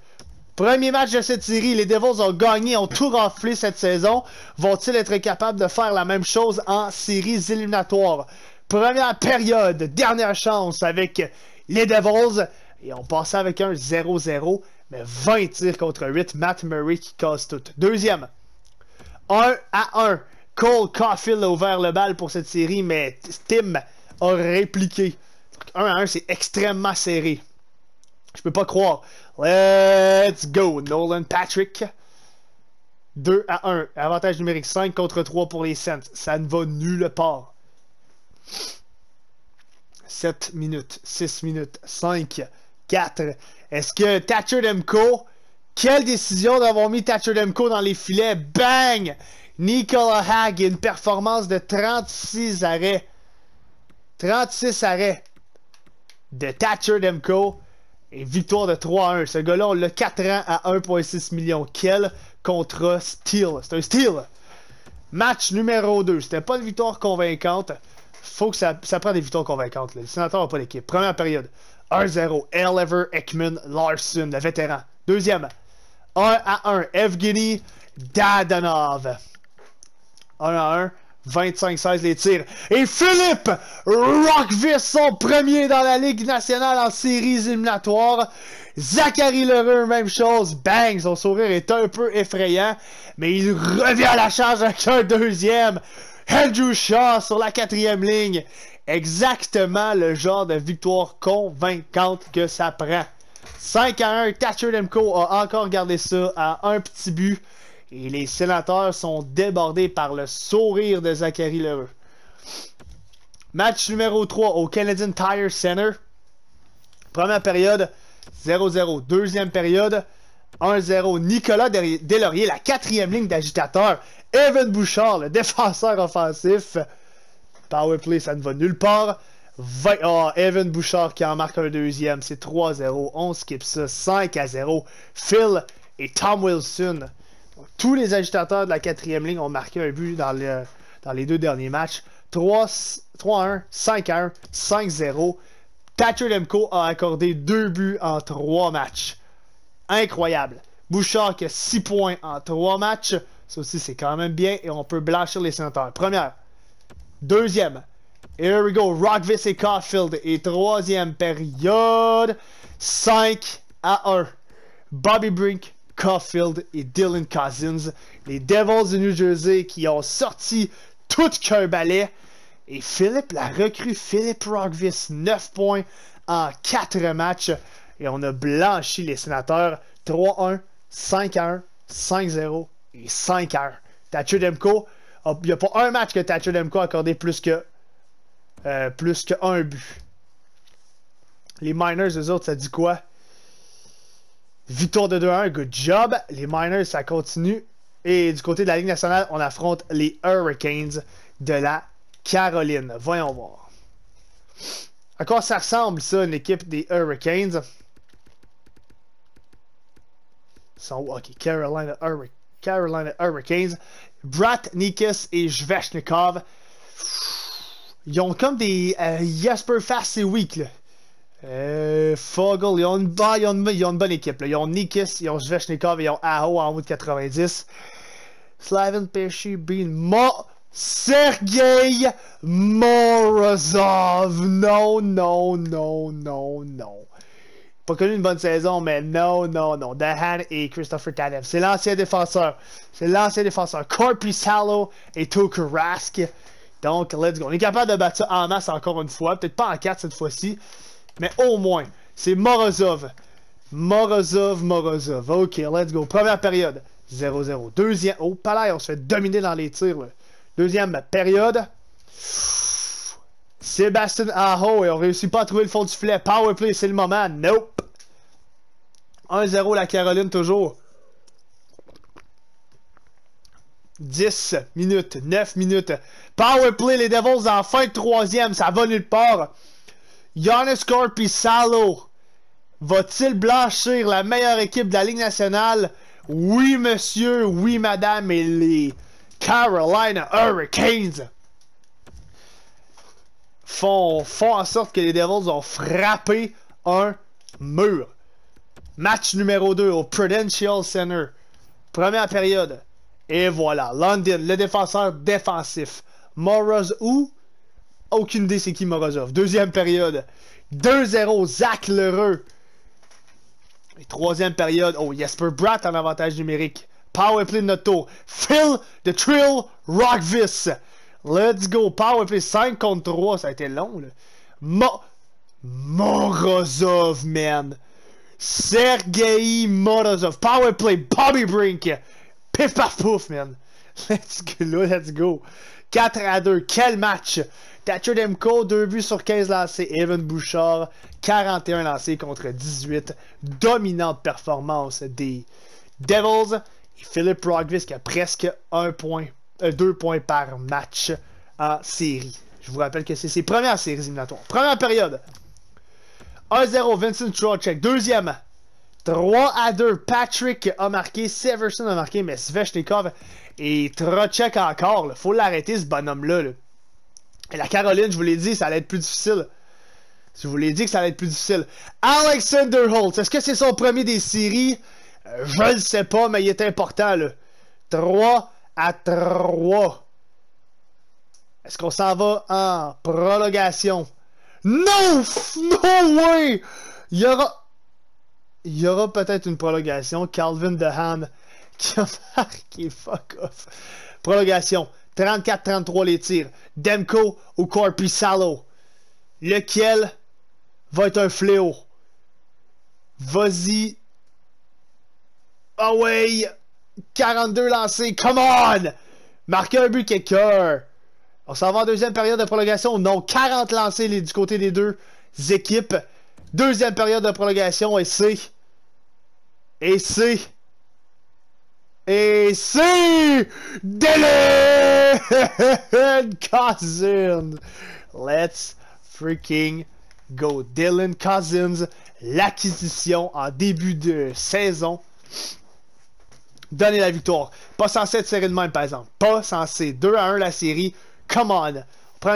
premier match de cette série, les Devils ont gagné, ont tout raflé cette saison. Vont-ils être capables de faire la même chose en séries éliminatoires? Première période, dernière chance avec les Devils. Et on passait avec un 0-0, mais 20 tirs contre 8. Matt Murray qui casse tout. Deuxième, 1 à 1. Cole Caulfield a ouvert le bal pour cette série, mais Tim a répliqué. 1 à 1, c'est extrêmement serré. Je peux pas croire. Let's go, Nolan Patrick. 2 à 1. Avantage numérique 5 contre 3 pour les Saints. Ça ne va nulle part. 7 minutes, 6 minutes, 5, 4. Est-ce que Thatcher Demko, quelle décision d'avoir mis Thatcher Demko dans les filets. Bang! Nicolas Hag, une performance de 36 arrêts. 36 arrêts de Thatcher Demko. Et victoire de 3-1. Ce gars-là, on l'a 4 ans à 1,6 million. Quel contre steel. C'est un Steel. Match numéro 2. C'était pas une victoire convaincante. Faut que ça, ça des victoires convaincantes. Le sénateur n'a pas l'équipe. Première période. 1-0. Elever, Ekman, Larson, le vétéran. Deuxième. 1 à 1. Evgeny Dadanov. 1 à 1. 25-16 les tirs. Et Philippe Rockvis, son premier dans la Ligue nationale en séries éliminatoires. Zachary Lheureux, même chose. Bang, son sourire est un peu effrayant. Mais il revient à la charge avec un deuxième. Andrew Shaw sur la quatrième ligne. Exactement le genre de victoire convaincante que ça prend. 5 à 1, Thatcher Lemko a encore gardé ça à un petit but. Et les sénateurs sont débordés par le sourire de Zachary Lheureux. Match numéro 3 au Canadian Tire Center. Première période, 0-0. Deuxième période, 1-0. Nicolas Delaurier, la quatrième ligne d'agitateur. Evan Bouchard, le défenseur offensif. Powerplay, ça ne va nulle part. oh, Evan Bouchard qui en marque un deuxième. C'est 3-0. On skip ça. 5-0. Phil et Tom Wilson tous les agitateurs de la quatrième ligne ont marqué un but dans, les deux derniers matchs. 3-1, 5-1, 5-0. Thatcher Lemko a accordé deux buts en trois matchs. Incroyable. Bouchard qui a 6 points en trois matchs. Ça aussi, c'est quand même bien et on peut blanchir les sénateurs. Première. Deuxième. Here we go. Rockvis et Caulfield. Et troisième période. 5 à 1. Bobby Brink Caulfield et Dylan Cousins. Les Devils du de New Jersey qui ont sorti tout qu'un balai. Et Philip la recrue Philip Rockvis, 9 points en 4 matchs. Et on a blanchi les sénateurs 3-1, 5-1, 5-0 et 5-1. Thatcher Demco, oh, il n'y a pas un match que Thatcher Demco a accordé plus que euh, plus qu'un but. Les Miners, eux autres, ça dit quoi? Victoire de 2-1, good job. Les Miners, ça continue. Et du côté de la Ligue nationale, on affronte les Hurricanes de la Caroline. Voyons voir. À quoi ça ressemble, ça, une équipe des Hurricanes? ok, Carolina, Hurricanes. Brat, Nikis et Jveshnikov. Ils ont comme des euh, Jasper Fast et Weak, là eh Fogel, ils ont une, bonne, équipe. Ils ont Nikis, ils ont Zvechnikov, ils ont Aho en haut de 90. Slavin Pesci, Bean, Mo... Sergei Morozov. Non, non, non, non, non. Pas connu une bonne saison, mais non, non, non. Dahan et Christopher Tanev. C'est l'ancien défenseur. C'est l'ancien défenseur. Corpus Salo et Tokurask. Donc, let's go. On est capable de battre ça en masse encore une fois. Peut-être pas en 4 cette fois-ci. Mais au moins, c'est Morozov. Morozov, Morozov. OK, let's go. Première période, 0-0. Deuxième... Oh, palais, on se fait dominer dans les tirs. Deuxième période. Sébastien Aho, et on réussit pas à trouver le fond du filet. Powerplay, c'est le moment. Nope. 1-0 la Caroline toujours. 10 minutes, 9 minutes. Powerplay, les Devils en fin de troisième, ça va nulle part. Giannis Corpissalo va-t-il blanchir la meilleure équipe de la Ligue nationale? Oui, monsieur, oui, madame, et les Carolina Hurricanes font, font en sorte que les Devils ont frappé un mur. Match numéro 2 au Prudential Center. Première période. Et voilà, London, le défenseur défensif. Morris ou aucune idée c'est qui Morozov. Deuxième période. 2-0, Zach Lheureux. Et troisième période, oh, Jesper Bratt en avantage numérique. Powerplay de notre tour. Phil The Trill Rockvis. Let's go. Powerplay 5 contre 3. Ça a été long, là. Morozov, man. Sergei Morozov. Powerplay Bobby Brink. Piff paf pouf, man. Let's go. Let's go. 4 à 2. Quel match! Thatcher Demko, 2 buts sur 15 lancés. Evan Bouchard, 41 lancés contre 18. Dominante performance des Devils. Et Philip Rogvis qui a presque point, 2 euh, points par match en série. Je vous rappelle que c'est ses premières séries éliminatoires. Première période. 1-0, Vincent Trocheck. Deuxième, 3 à 2. Patrick a marqué, Severson a marqué, mais Svechnikov et Trochek encore. Faut l'arrêter, ce bonhomme-là. Et la Caroline, je vous l'ai dit, ça allait être plus difficile. Je vous l'ai dit que ça allait être plus difficile. Alexander Holtz, est-ce que c'est son premier des séries euh, Je ne sais pas, mais il est important. 3 à 3. Est-ce qu'on s'en va en prolongation? No! No way! Il y aura il y aura peut-être une prolongation. Calvin Deham qui a marqué fuck off. Prolongation. 34-33 les tirs. Demko ou Corpi Salo. Lequel va être un fléau? Vas-y. Away. Ah 42 lancés. Come on! Marquez un but quelqu'un. On s'en va en deuxième période de prolongation. Non, 40 lancés du côté des deux équipes. Deuxième période de prolongation et c'est. Et c'est. Et c'est. Dylan Cousins! Let's freaking go. Dylan Cousins, l'acquisition en début de saison. Donner la victoire. Pas censé être serré de même, par exemple. Pas censé. 2 à 1 la série. Come on. On prend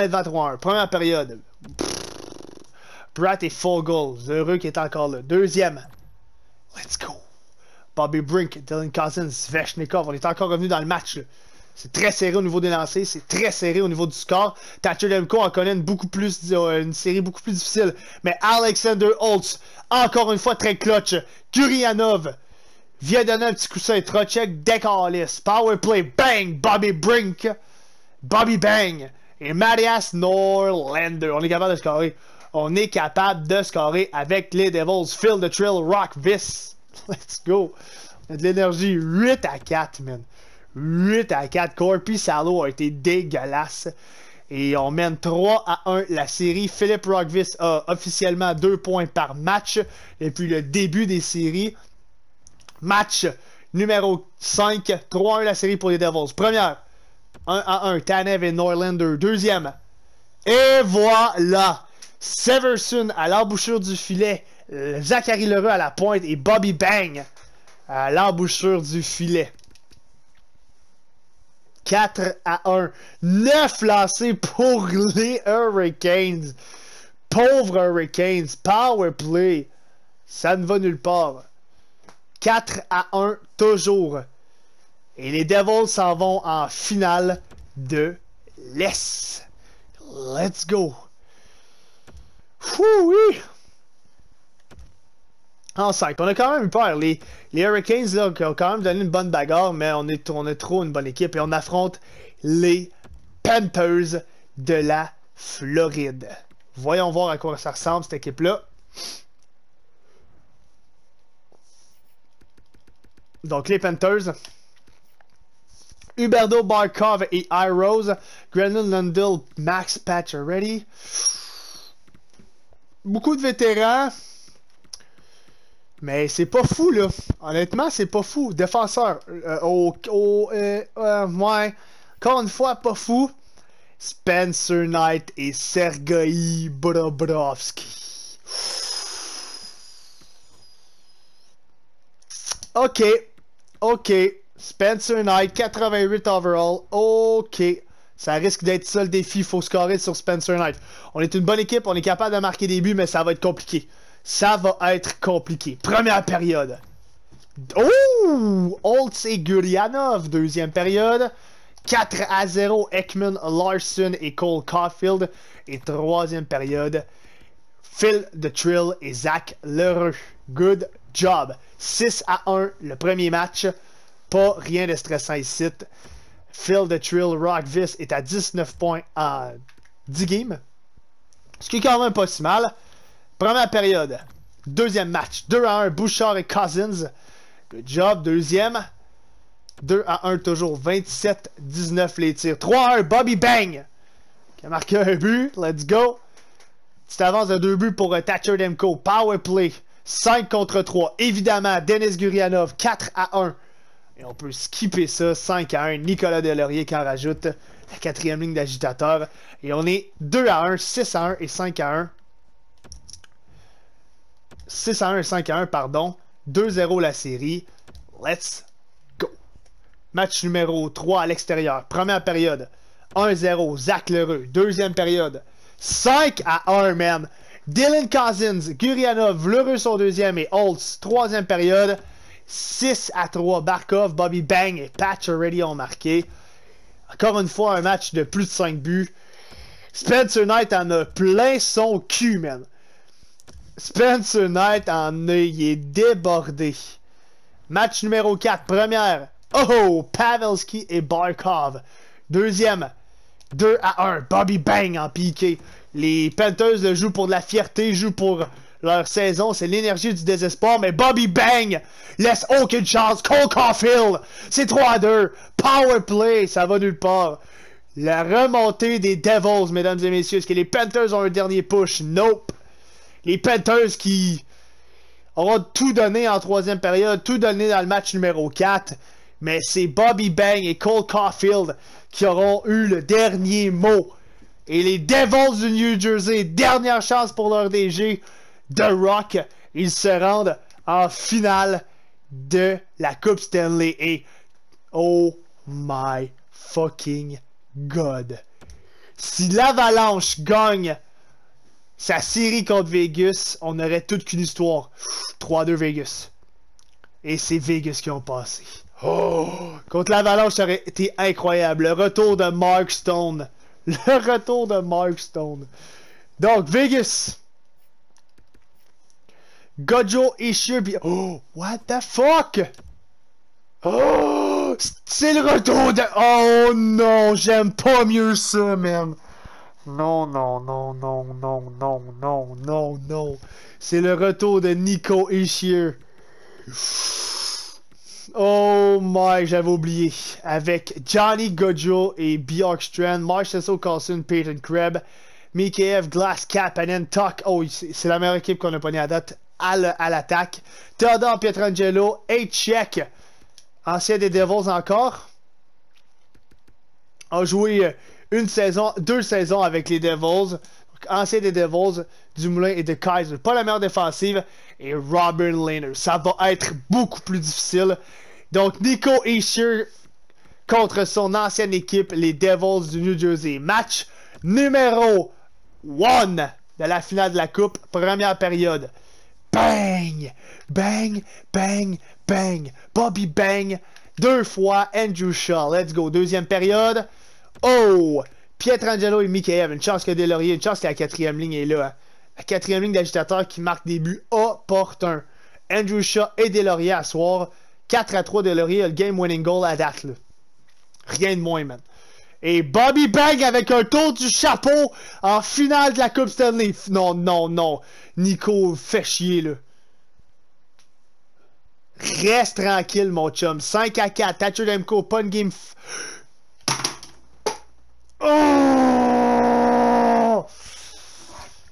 1. Première période. Pratt et goals heureux qu'il est encore là. Deuxième, let's go. Bobby Brink, Dylan Cousins, Sveshnikov, on est encore revenu dans le match. C'est très serré au niveau des lancers, c'est très serré au niveau du score. Thatcher Demko en connaît une, beaucoup plus, euh, une série beaucoup plus difficile. Mais Alexander Holtz, encore une fois très clutch. Kurianov vient donner un petit coussin. Trochek Dekalis. Power play, bang! Bobby Brink, Bobby Bang et Marias Norlander. On est capable de scorer on est capable de scorer avec les Devils. Phil the Trill Rock Let's go. On a de l'énergie 8 à 4, man. 8 à 4. Corpi Salo a été dégueulasse. Et on mène 3 à 1 la série. Philip Rockvis a officiellement 2 points par match Et puis le début des séries. Match numéro 5, 3 à 1 la série pour les Devils. Première, 1 à 1, Tanev et Norlander. Deuxième, et voilà! Severson à l'embouchure du filet, Zachary Leroux à la pointe et Bobby Bang à l'embouchure du filet. 4 à 1. 9 lancés pour les Hurricanes. Pauvres Hurricanes. Power play. Ça ne va nulle part. 4 à 1 toujours. Et les Devils s'en vont en finale de l'Est. Let's go oui! En 5, on a quand même eu peur. Les, Hurricanes là, ont quand même donné une bonne bagarre, mais on est, trop une bonne équipe. Et on affronte les Panthers de la Floride. Voyons voir à quoi ça ressemble, cette équipe-là. Donc, les Panthers. Huberto Barkov et Iros. Grenon Lundell, Max Patch already beaucoup de vétérans. Mais c'est pas fou, là. Honnêtement, c'est pas fou. Défenseur, euh, au, au euh, euh, ouais. Encore une fois, pas fou. Spencer Knight et Sergei Brobrovski Ok, ok. Spencer Knight, 88 overall. Ok. Ça risque d'être ça le défi. Il faut scorer sur Spencer Knight. On est une bonne équipe, on est capable de marquer des buts, mais ça va être compliqué. Ça va être compliqué. Première période. Oh! Holtz et Gurianov, deuxième période. 4 à 0, Ekman, Larson et Cole Caulfield. Et troisième période, Phil de Trill et Zach Lereux. Good job. 6 à 1, le premier match. Pas rien de stressant ici. Phil The Trill Rockvis est à 19 points en 10 games. Ce qui est quand même pas si mal. Première période. Deuxième match. 2 à 1, Bouchard et Cousins. Good job. Deuxième. 2 à 1 toujours. 27-19 les tirs. 3 à 1, Bobby Bang. Qui a marqué un but. Let's go. Petite avance de 2 buts pour euh, Thatcher Demko. Power play. 5 contre 3. Évidemment, Denis Gurianov. 4 à 1. Et on peut skipper ça 5 à 1. Nicolas Delaurier qui en rajoute la quatrième ligne d'agitateur. Et on est 2 à 1, 6 à 1 et 5 à 1. 6 à 1 et 5 à 1, pardon. 2-0 la série. Let's go. Match numéro 3 à l'extérieur. Première période. 1-0, Zach Lereux. Deuxième période. 5 à 1, même Dylan Cousins, Gurianov, Lheureux sur deuxième et Holtz, troisième période. 6 à 3, Barkov, Bobby Bang et Patch Already ont marqué. Encore une fois, un match de plus de 5 buts. Spencer Knight en a plein son cul, man. Spencer Knight en a il est débordé. Match numéro 4, première. Oh, oh Pavelski et Barkov. Deuxième, 2 à 1, Bobby Bang en piqué. Les Panthers jouent pour de la fierté, jouent pour leur saison, c'est l'énergie du désespoir, mais Bobby Bang laisse aucune chance. Cole Caulfield, c'est 3 2. Power play, ça va nulle part. La remontée des Devils, mesdames et messieurs. Est-ce que les Panthers ont un dernier push? Nope. Les Panthers qui auront tout donné en troisième période, tout donné dans le match numéro 4. Mais c'est Bobby Bang et Cole Caulfield qui auront eu le dernier mot. Et les Devils du New Jersey, dernière chance pour leur DG, The Rock. Ils se rendent en finale de la Coupe Stanley et oh my fucking god. Si l'Avalanche gagne sa série contre Vegas, on aurait toute qu'une histoire. 3-2 Vegas. Et c'est Vegas qui ont passé. Oh! Contre l'Avalanche, ça aurait été incroyable. Le retour de Mark Stone. Le retour de Mark Stone. Donc, Vegas, Gojo Ishir, B- Oh! What the fuck? Oh! C'est le retour de... Oh non! J'aime pas mieux ça, même! Non, non, non, non, non, non, non, non, non! C'est le retour de Nico Ishir. Oh my, j'avais oublié. Avec Johnny Gojo et Strand, Marcelo Carlson, Peyton Kreb, MKF Glass, Cap, then Tuck. Oh, c'est la meilleure équipe qu'on a pognée à date à l'attaque. Théodore Pietrangelo, check ancien des Devils encore, a joué euh, une saison, deux saisons avec les Devils. Ancien des Devils, Moulin et de Kaiser. Pas la meilleure défensive. Et Robin Lehner. Ça va être beaucoup plus difficile. Donc, Nico sûr contre son ancienne équipe, les Devils du New Jersey. Match numéro 1 de la finale de la Coupe, première période bang, bang, bang, bang. Bobby bang deux fois Andrew Shaw. Let's go. Deuxième période. Oh! Pietrangelo et Mikheyev. Une chance que Delorier, une chance que la quatrième ligne est là. La quatrième ligne d'agitateur qui marque des buts opportuns. Andrew Shaw et Delorier à soir. 4 à 3 Delorier a le game winning goal à date. Rien de moins, man et Bobby bag avec un tour du chapeau en finale de la Coupe Stanley. Non, non, non. Nico, fais chier, là. Reste tranquille, mon chum. 5 à 4. Thatcher Demko, pas une game. Oh!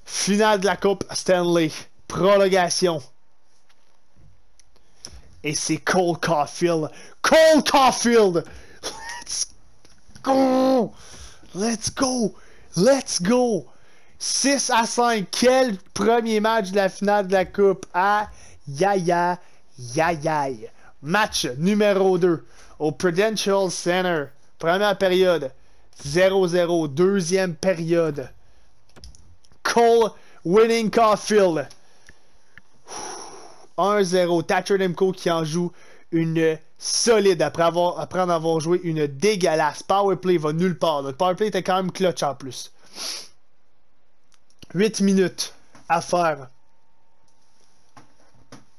Finale de la Coupe Stanley. Prolongation. Et c'est Cole Caulfield. Cole Caulfield! Let's go! Let's go! 6 à 5, quel premier match de la finale de la Coupe? Aïe! Ah, yaya, yaya. Match numéro 2 au Prudential Center. Première période, 0-0. Deuxième période, Cole winning Caulfield. 1-0. Thatcher Demko qui en joue une solide après, avoir, après en avoir joué une dégueulasse. Powerplay va nulle part. Notre powerplay était quand même clutch en plus. 8 minutes à faire.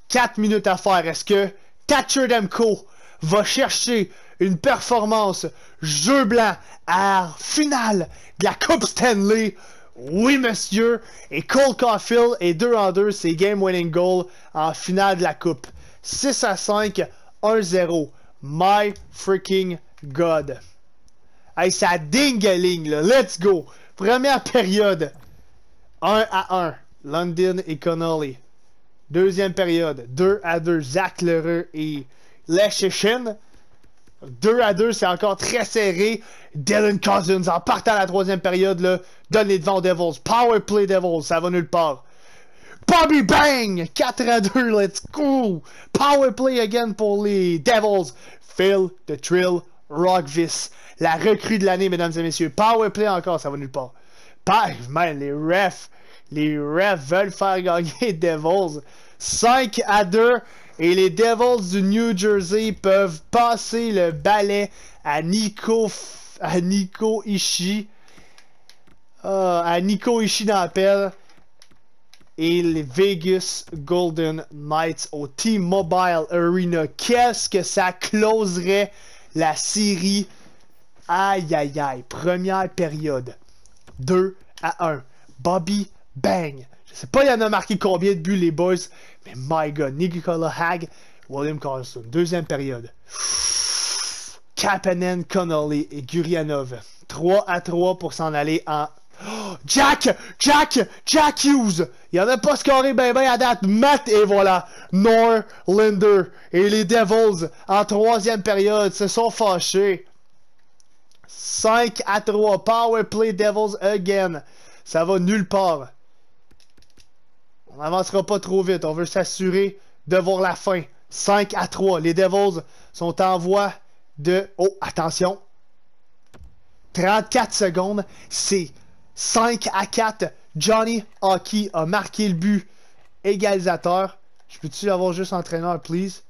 4 minutes à faire. Est-ce que Thatcher Demko va chercher une performance jeu blanc à finale de la Coupe Stanley? Oui, monsieur. Et Cole Caulfield est 2 en 2. C'est game winning goal en finale de la Coupe. 6 à 5. 1-0. My freaking God. Hey, ça dingaling, là. Let's go. Première période. 1 à 1. London et Connolly. Deuxième période. 2 à 2. Zach Lheureux et Lechichin. 2 à 2, c'est encore très serré. Dylan Cousins en partant à la troisième période, là, donne les aux Devils. Power play Devils, ça va nulle part. Bobby Bang, 4 à 2, let's go! Power play again pour les Devils. Phil The Trill Rockvis, la recrue de l'année, mesdames et messieurs. Power play encore, ça va nulle part. man, les refs, les refs veulent faire gagner les Devils. 5 à 2 et les Devils du New Jersey peuvent passer le balai à Nico, à Nico Ishii. Ah, à Nico Ishii dans la pelle et les Vegas Golden Knights au T-Mobile Arena. Qu'est-ce que ça closerait la série? Aïe aïe aïe. Première période. 2 à 1. Bobby Bang. Je sais pas, il y en a marqué combien de buts, les boys. Mais my god, Nicola Hag, William Carlson. Deuxième période. Kapanen, Connolly et Gurianov. 3 à 3 pour s'en aller en Jack, Jack, Jack Hughes. Il en a pas scoré ben ben à date. Matt et voilà. Norlander et les Devils en troisième période se sont fâchés. 5 à 3. Power play Devils again. Ça va nulle part. On n'avancera pas trop vite. On veut s'assurer de voir la fin. 5 à 3. Les Devils sont en voie de... Oh, attention. 34 secondes. C'est 5 à 4. Johnny Hockey a marqué le but égalisateur. Je peux-tu avoir juste entraîneur, please?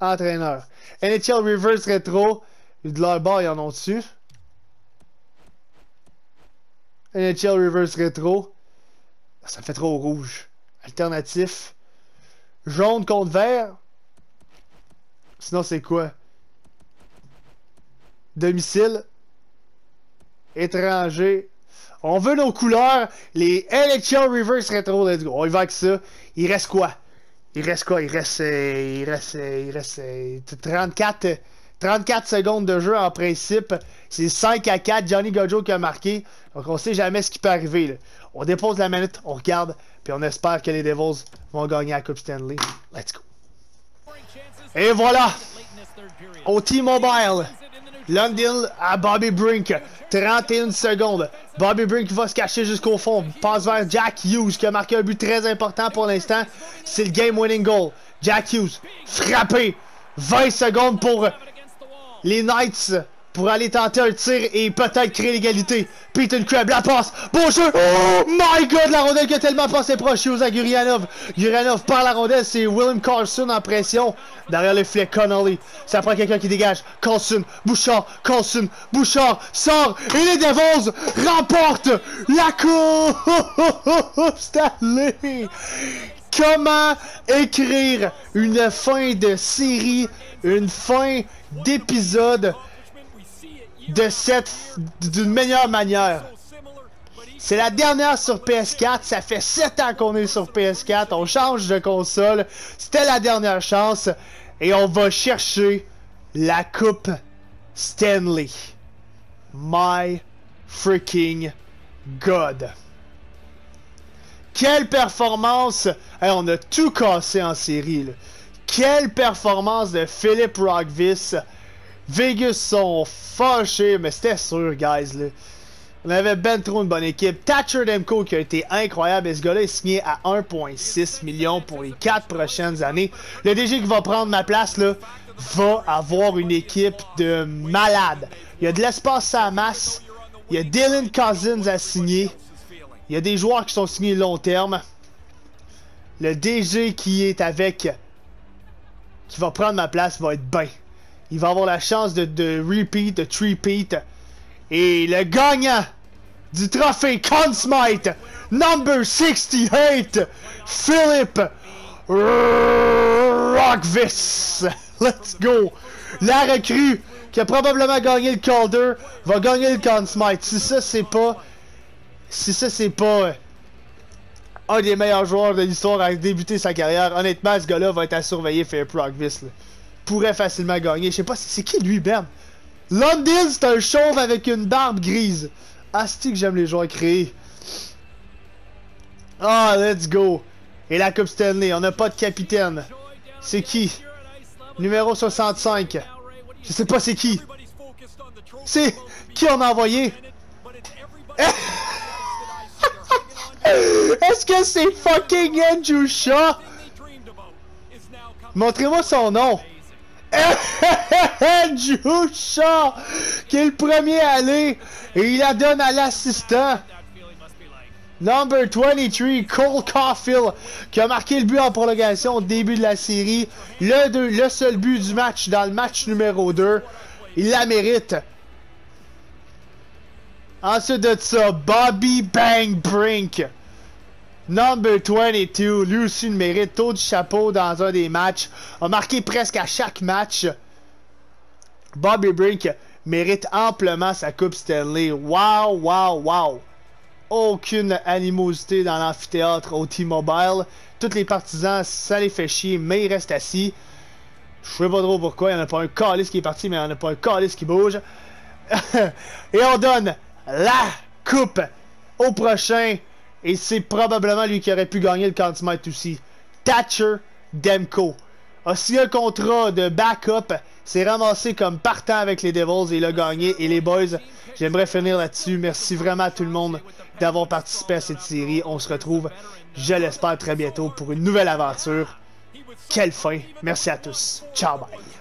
Entraîneur. NHL Reverse Retro. De leur bord, ils en ont dessus. NHL Reverse Retro. Ça me fait trop rouge. Alternatif. Jaune contre vert. Sinon, c'est quoi? domicile, étranger. On veut nos couleurs, les Election Reverse Retro, let's go. On y va avec ça. Il reste quoi? Il reste quoi? Il reste, euh, il reste, euh, il reste 34, euh, 34 secondes de jeu en principe. C'est 5 à 4. Johnny Gojo qui a marqué. Donc on sait jamais ce qui peut arriver. On dépose la manette, on regarde, puis on espère que les Devils vont gagner la Coupe Stanley. Let's go. Et voilà! Au T-Mobile, London à Bobby Brink. 31 secondes. Bobby Brink va se cacher jusqu'au fond. Passe vers Jack Hughes qui a marqué un but très important pour l'instant. C'est le game winning goal. Jack Hughes frappé. 20 secondes pour les Knights pour aller tenter un tir et peut-être créer l'égalité. Peyton Crab, la passe, Bon jeu! Oh my god, la rondelle qui a tellement passé proche, à Gurianov. Gurianov par la rondelle, c'est William Carlson en pression. Derrière le filet, Connolly. Ça prend quelqu'un qui dégage. Carlson, Bouchard, Carlson, Bouchard, sort, et les Devils remportent la coupe Stanley! Comment écrire une fin de série, une fin d'épisode de cette d'une meilleure manière. C'est la dernière sur PS4, ça fait 7 ans qu'on est sur PS4, on change de console, c'était la dernière chance et on va chercher la coupe Stanley. My freaking god. Quelle performance! on a tout cassé en série. Quelle performance de Philip Rockvis. Vegas sont fâchés, mais c'était sûr, guys. On avait ben trop une bonne équipe. Thatcher Demko qui a été incroyable. Et ce gars-là est signé à 1,6 million pour les 4 prochaines années. Le DG qui va prendre ma place, là, va avoir une équipe de malades. Il y a de l'espace à la masse. Il y a Dylan Cousins à signer. Il y a des joueurs qui sont signés long terme. Le DG qui est avec, qui va prendre ma place, va être ben. Il va avoir la chance de, repeat, de tripeat. Et le gagnant du trophée Consmite, number 68, Philip Rockvis. Let's go. La recrue qui a probablement gagné le Calder va gagner le Consmite. Si ça, c'est pas. Si ça, c'est pas. Euh, un des meilleurs joueurs de l'histoire à débuter sa carrière. Honnêtement, ce gars-là va être à surveiller Philip Rockvis pourrait facilement gagner. Je sais pas, c'est qui lui, Ben? London, c'est un chauve avec une barbe grise. Asti que j'aime les joueurs créés. Ah, let's go. Et la Coupe Stanley, on n'a pas de capitaine. C'est qui? Numéro 65. Je sais pas c'est qui. C'est qui on a envoyé? Est-ce que c'est fucking Andrew Shaw? Montrez-moi son nom. Jusha qui est le premier à aller, et il la donne à l'assistant. Number 23, Cole Caulfield, qui a marqué le but en prolongation au début de la série. Le, deux, le seul but du match dans le match numéro 2. Il la mérite. Ensuite de ça, Bobby Bang Brink. Number 22, lui aussi le mérite, tout du chapeau dans un des matchs, a marqué presque à chaque match. Bobby Brink mérite amplement sa Coupe Stanley. Wow, wow, wow. Aucune animosité dans l'amphithéâtre au T-Mobile. Tous les partisans, ça les fait chier, mais ils restent assis. Je sais pas trop pourquoi, il n'y en a pas un calice qui est parti, mais il n'y en a pas un calice qui bouge. Et on donne la coupe au prochain et c'est probablement lui qui aurait pu gagner le Might aussi. Thatcher Demko a signé un contrat de backup, s'est ramassé comme partant avec les Devils et il a gagné. Et les boys, j'aimerais finir là-dessus. Merci vraiment à tout le monde d'avoir participé à cette série. On se retrouve, je l'espère, très bientôt pour une nouvelle aventure. Quelle fin! Merci à tous. Ciao, bye!